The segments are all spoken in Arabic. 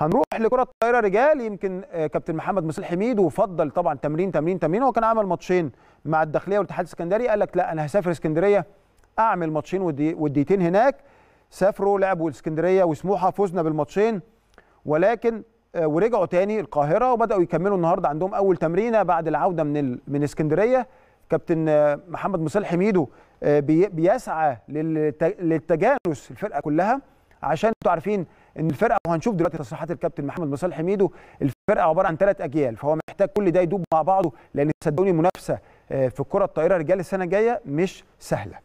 هنروح لكره الطايره رجال يمكن آه، كابتن محمد مصيل حميد وفضل طبعا تمرين تمرين تمرين هو كان عمل ماتشين مع الداخليه والاتحاد السكندري قال لك لا انا هسافر اسكندريه اعمل ماتشين وديتين هناك سافروا لعبوا الاسكندريه وسموحه فزنا بالماتشين ولكن آه، ورجعوا تاني القاهره وبداوا يكملوا النهارده عندهم اول تمرينه بعد العوده من من اسكندريه كابتن آه، محمد مصيل حميدو بيسعى للتجانس الفرقه كلها عشان انتوا عارفين ان الفرقه وهنشوف دلوقتي تصريحات الكابتن محمد مصالح حميدو الفرقه عباره عن ثلاث اجيال فهو محتاج كل ده يدوب مع بعضه لان صدقوني المنافسه آه، في الكره الطائره رجال السنه الجايه مش سهله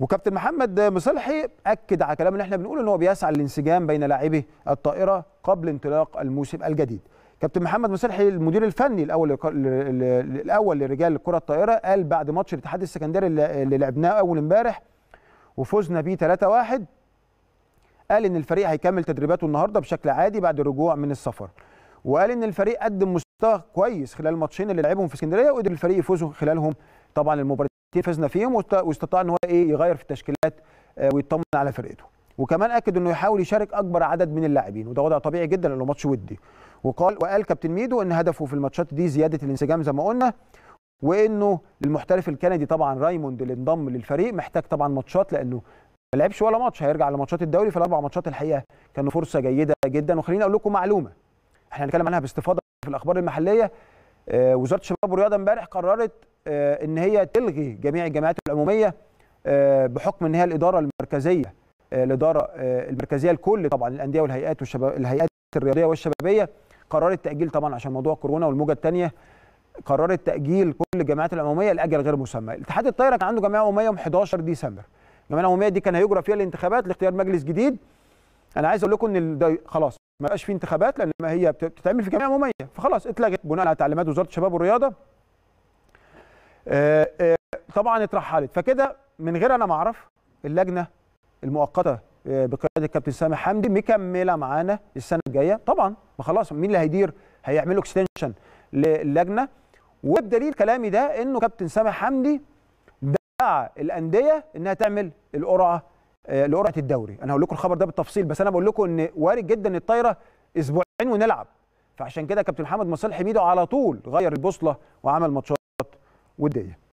وكابتن محمد مصالحي اكد على كلام اللي احنا بنقوله ان هو بيسعى للانسجام بين لاعبي الطائره قبل انطلاق الموسم الجديد كابتن محمد مصالحي المدير الفني الاول الاول لرجال الكره الطائره قال بعد ماتش الاتحاد السكندري اللي لعبناه اول امبارح وفزنا بيه 3-1 قال ان الفريق هيكمل تدريباته النهارده بشكل عادي بعد الرجوع من السفر وقال ان الفريق قدم مستوى كويس خلال الماتشين اللي لعبهم في اسكندريه وقدر الفريق يفوز خلالهم طبعا المباراتين فزنا فيهم واستطاع ان هو ايه يغير في التشكيلات آه، ويطمن على فرقته وكمان اكد انه يحاول يشارك اكبر عدد من اللاعبين وده وضع طبيعي جدا لانه ماتش ودي وقال وقال كابتن ميدو ان هدفه في الماتشات دي زياده الانسجام زي ما قلنا وانه المحترف الكندي طبعا رايموند اللي انضم للفريق محتاج طبعا ماتشات لانه ما لعبش ولا ماتش هيرجع لماتشات الدوري فالاربع ماتشات الحقيقه كانوا فرصه جيده جدا وخليني اقول لكم معلومه احنا هنتكلم عنها باستفاضه في الاخبار المحليه آه، وزاره الشباب والرياضه امبارح قررت آه، ان هي تلغي جميع الجامعات العموميه آه، بحكم ان هي الاداره المركزيه الاداره المركزيه لكل طبعا الانديه والهيئات والشباب الهيئات الرياضيه والشبابيه قررت تاجيل طبعا عشان موضوع كورونا والموجه الثانيه قررت تاجيل كل الجامعات العموميه لاجل غير مسمى الاتحاد الطايره كان عنده جامعه عموميه يوم 11 ديسمبر الجمعيه العموميه دي كان هيجرى فيها الانتخابات لاختيار مجلس جديد انا عايز اقول لكم ان ده خلاص ما بقاش في انتخابات لان ما هي بتتعمل في جمعيه عموميه فخلاص اتلغت بناء على تعليمات وزاره الشباب والرياضه آآ آه، آآ آه، طبعا اترحلت فكده من غير انا ما اعرف اللجنه المؤقته آه، بقياده الكابتن سامي حمدي مكمله معانا السنه الجايه طبعا ما خلاص مين اللي هيدير هيعملوا اكستنشن للجنه وبدليل كلامي ده انه كابتن سامي حمدي الانديه انها تعمل القرعه آه، لقرعه الدوري انا هقول لكم الخبر ده بالتفصيل بس انا بقول لكم ان وارد جدا الطايره اسبوعين ونلعب فعشان كده كابتن محمد مصالح ميدو على طول غير البوصله وعمل ماتشات وديه